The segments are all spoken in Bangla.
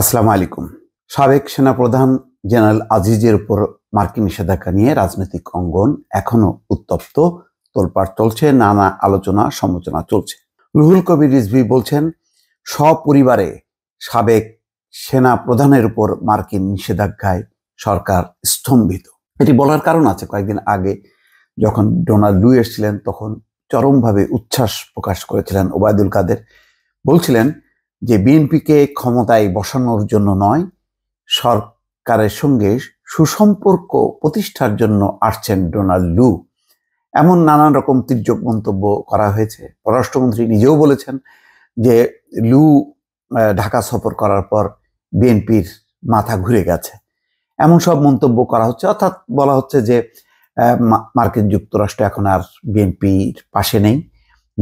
আসসালাম আলাইকুম সাবেক সেনাপ্রধান জেনারেল আজিজের উপর মার্কিন নিষেধাজ্ঞা নিয়ে রাজনৈতিক অঙ্গন এখনও উত্তপ্ত তোলপাড় চলছে নানা আলোচনা সমালোচনা চলছে রুহুল কবির রিজভি বলছেন সপরিবারে সাবেক সেনা প্রধানের উপর মার্কিন নিষেধাজ্ঞায় সরকার স্তম্ভিত এটি বলার কারণ আছে কয়েকদিন আগে যখন ডোনাল্ড লুয়ে এসেছিলেন তখন চরমভাবে উচ্ছ্বাস প্রকাশ করেছিলেন ওবায়দুল কাদের বলছিলেন যে বিএনপিকে ক্ষমতায় বসানোর জন্য নয় সরকারের সঙ্গে সুসম্পর্ক প্রতিষ্ঠার জন্য আসছেন ডোনাল্ড লু এমন নানান রকম তির্যক মন্তব্য করা হয়েছে পররাষ্ট্রমন্ত্রী নিজেও বলেছেন যে লু ঢাকা সফর করার পর বিএনপির মাথা ঘুরে গেছে এমন সব মন্তব্য করা হচ্ছে অর্থাৎ বলা হচ্ছে যে মার্কিন যুক্তরাষ্ট্র এখন আর বিএনপির পাশে নেই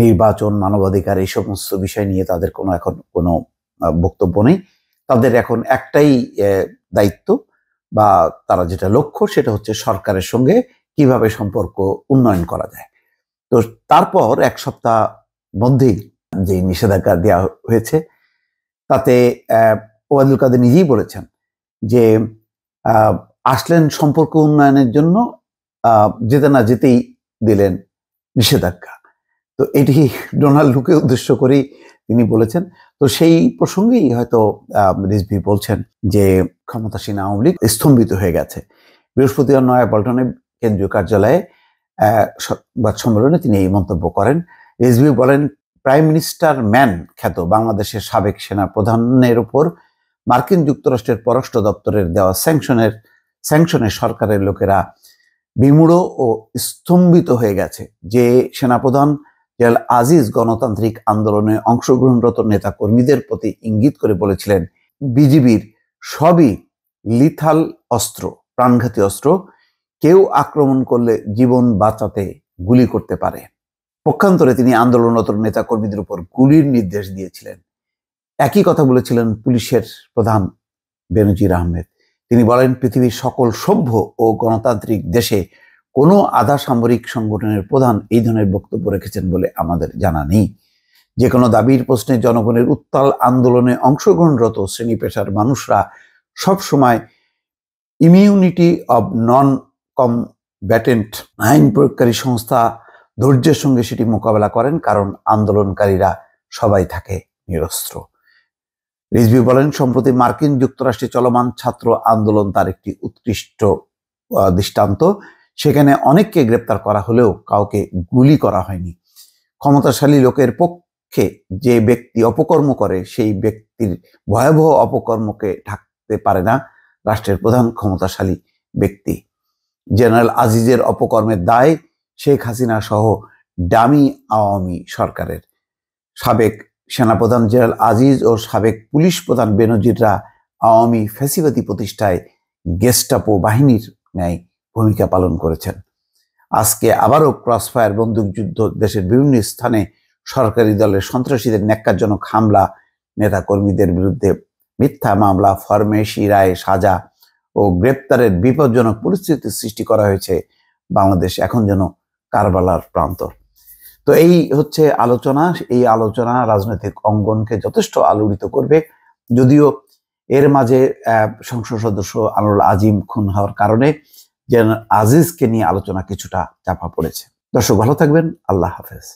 নির্বাচন মানবাধিকার এই সমস্ত বিষয় নিয়ে তাদের কোনো এখন কোনো বক্তব্য নেই তাদের এখন একটাই দায়িত্ব বা তারা যেটা লক্ষ্য সেটা হচ্ছে সরকারের সঙ্গে কিভাবে সম্পর্ক উন্নয়ন করা যায় তো তারপর এক সপ্তাহ মধ্যেই যে নিষেধাজ্ঞা দেওয়া হয়েছে তাতে ওবায়দুল কাদের নিজেই বলেছেন যে আসলেন সম্পর্ক উন্নয়নের জন্য যেতে না যেতেই দিলেন নিষেধাজ্ঞা তো এটি লুকে উদ্দেশ্য করেই তিনি বলেছেন তো সেই প্রসঙ্গেই হয়তো রিজভি বলছেন যে ক্ষমতাসীন আওয়ামী লীগ স্তম্ভিত হয়ে গেছে বৃহস্পতিবার নয়া পল্টনে কেন্দ্রীয় কার্যালয়ে সংবাদ সম্মেলনে তিনি এই মন্তব্য করেন রিজভি বলেন প্রাইম মিনিস্টার ম্যান খ্যাত বাংলাদেশের সাবেক সেনা প্রধানের উপর মার্কিন যুক্তরাষ্ট্রের পররাষ্ট্র দপ্তরের দেওয়া স্যাংশনের স্যাংশনে সরকারের লোকেরা বিমূঢ় ও স্তম্ভিত হয়ে গেছে যে সেনাপ্রধান হেলাল আজিজ গণতান্ত্রিক আন্দোলনে অংশগ্রহণরত নেতা কর্মীদের প্রতি ইঙ্গিত করে বলেছিলেন বিজিবির সবই লিথাল অস্ত্র প্রাণঘাতী অস্ত্র কেউ আক্রমণ করলে জীবন বাঁচাতে গুলি করতে পারে পক্ষান্তরে তিনি আন্দোলনরত নেতা কর্মীদের উপর গুলির নির্দেশ দিয়েছিলেন একই কথা বলেছিলেন পুলিশের প্রধান বেনজির আহমেদ তিনি বলেন পৃথিবীর সকল সভ্য ও গণতান্ত্রিক দেশে কোনো আধা সামরিক সংগঠনের প্রধান এই ধরনের বক্তব্য রেখেছেন বলে আমাদের জানা নেই যে কোনো দাবির প্রশ্নে জনগণের উত্তাল আন্দোলনে অংশগ্রহণরত শ্রেণী পেশার মানুষরা সবসময় ইমিউনিটি অব নন কম ব্যাটেন্ট আইন প্রয়োগকারী সংস্থা ধৈর্যের সঙ্গে সেটি মোকাবেলা করেন কারণ আন্দোলনকারীরা সবাই থাকে নিরস্ত্র রিজভি বলেন সম্প্রতি মার্কিন যুক্তরাষ্ট্রে চলমান ছাত্র আন্দোলন তার একটি উৎকৃষ্ট দৃষ্টান্ত সেখানে অনেককে গ্রেপ্তার করা হলেও কাউকে গুলি করা হয়নি ক্ষমতাশালী লোকের পক্ষে যে ব্যক্তি অপকর্ম করে সেই ব্যক্তির ভয়াবহ অপকর্মকে ঢাকতে পারে না রাষ্ট্রের প্রধান ক্ষমতাশালী ব্যক্তি জেনারেল আজিজের অপকর্মের দায় শেখ হাসিনা সহ ডামি আওয়ামী সরকারের সাবেক সেনাপ্রধান জেনারেল আজিজ ও সাবেক পুলিশ প্রধান বেনজিররা আওয়ামী ফ্যাসিবাদী প্রতিষ্ঠায় গেস্টাপো বাহিনীর ন্যায় ভূমিকা পালন করেছেন আজকে আবারও ক্রসফায়ার বন্দুকযুদ্ধ দেশের বিভিন্ন স্থানে সরকারি দলের সন্ত্রাসীদের ন্যাক্কারজনক হামলা নেতাকর্মীদের বিরুদ্ধে মিথ্যা মামলা ফরমেশি রায় সাজা ও গ্রেপ্তারের বিপজ্জনক পরিস্থিতি সৃষ্টি করা হয়েছে বাংলাদেশ এখন যেন কারবালার প্রান্ত তো এই হচ্ছে আলোচনা এই আলোচনা রাজনৈতিক অঙ্গনকে যথেষ্ট আলোড়িত করবে যদিও এর মাঝে সংসদ সদস্য আনুল আজিম খুন হওয়ার কারণে জেনারেল আজিজকে নিয়ে আলোচনা কিছুটা চাপা পড়েছে দর্শক ভালো থাকবেন আল্লাহ হাফেজ